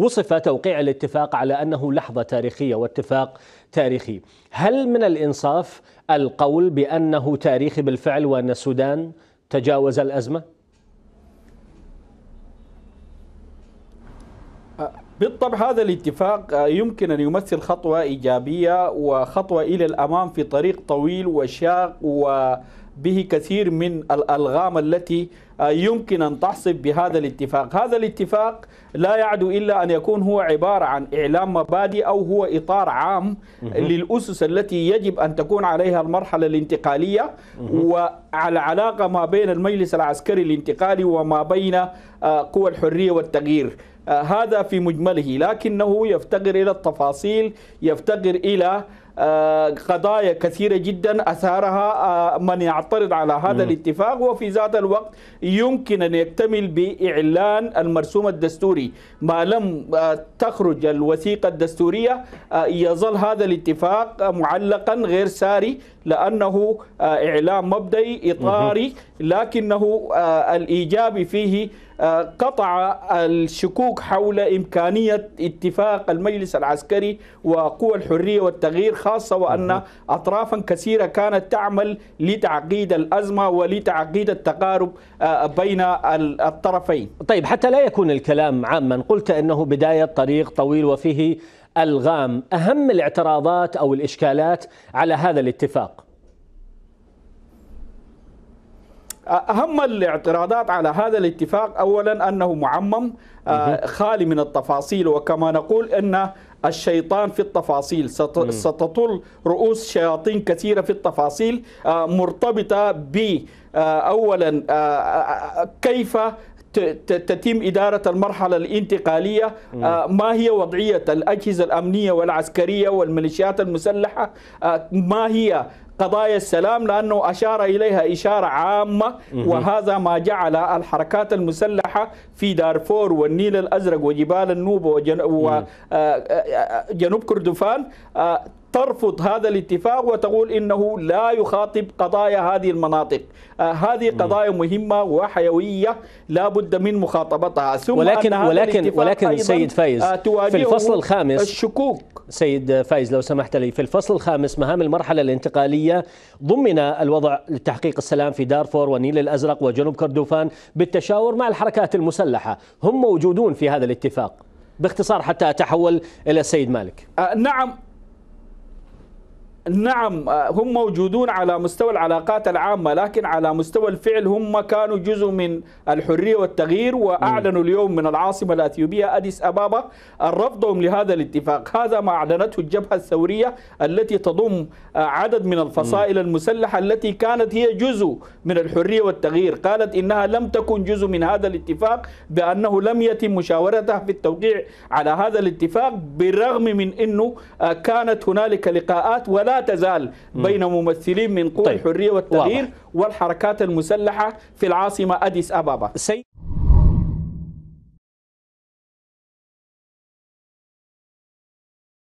وصف توقيع الاتفاق على أنه لحظة تاريخية واتفاق تاريخي هل من الإنصاف القول بأنه تاريخي بالفعل وأن السودان تجاوز الأزمة؟ بالطبع هذا الاتفاق يمكن أن يمثل خطوة إيجابية وخطوة إلى الأمام في طريق طويل وشاق و به كثير من الألغام التي آه، يمكن أن تحصب بهذا الاتفاق هذا الاتفاق لا يعدو إلا أن يكون هو عبارة عن إعلام مبادئ أو هو إطار عام للأسس التي يجب أن تكون عليها المرحلة الانتقالية وعلى علاقة ما بين المجلس العسكري الانتقالي وما بين آه، قوى الحرية والتغيير آه، هذا في مجمله لكنه يفتقر إلى التفاصيل يفتقر إلى آه، قضايا كثيرة جدا أثارها آه، من يعترض على هذا الاتفاق وفي ذات الوقت يمكن أن يكتمل بإعلان المرسوم الدستوري ما لم آه، تخرج الوثيقة الدستورية يظل هذا الاتفاق معلقا غير ساري لأنه آه، إعلام مبدئي إطاري لكنه آه، الإيجابي فيه آه، قطع الشكوك حول إمكانية اتفاق المجلس العسكري وقوى الحرية والتغيير خاصة وأن أطرافا كثيرة كانت تعمل لتعقيد الأزمة ولتعقيد التقارب بين الطرفين طيب حتى لا يكون الكلام عاما قلت أنه بداية طريق طويل وفيه الغام أهم الاعتراضات أو الإشكالات على هذا الاتفاق أهم الاعتراضات على هذا الاتفاق أولا أنه معمم آه، خالي من التفاصيل وكما نقول أن الشيطان في التفاصيل ستطل رؤوس شياطين كثيرة في التفاصيل آه، مرتبطة ب آه، أولا كيف تتم إدارة المرحلة الانتقالية آه، ما هي وضعية الأجهزة الأمنية والعسكرية والميليشيات المسلحة آه، ما هي قضايا السلام لأنه أشار إليها إشارة عامة وهذا ما جعل الحركات المسلحة في دارفور والنيل الأزرق وجبال النوبة آه، وجنوب كردفان ترفض هذا الاتفاق وتقول انه لا يخاطب قضايا هذه المناطق آه هذه قضايا مهمه وحيويه لا بد من مخاطبتها ثم ولكن ولكن ولكن سيد فايز آه في الفصل الخامس الشكوك سيد فايز لو سمحت لي في الفصل الخامس مهام المرحله الانتقاليه ضمن الوضع لتحقيق السلام في دارفور والنيل الازرق وجنوب كردوفان بالتشاور مع الحركات المسلحه هم موجودون في هذا الاتفاق باختصار حتى اتحول الى السيد مالك آه نعم نعم آه، هم موجودون على مستوى العلاقات العامة لكن على مستوى الفعل هم كانوا جزء من الحرية والتغيير وأعلنوا اليوم من العاصمة الأثيوبية أديس أبابا رفضهم لهذا الاتفاق هذا ما أعلنته الجبهة الثورية التي تضم آه، عدد من الفصائل المسلحة التي كانت هي جزء من الحرية والتغيير قالت إنها لم تكن جزء من هذا الاتفاق بأنه لم يتم مشاورتها في التوقيع على هذا الاتفاق بالرغم من أنه آه، كانت هنالك لقاءات ولا تزال بين ممثلين من قوى طيب. الحرية والتغيير والحركات المسلحة في العاصمة أديس أبابا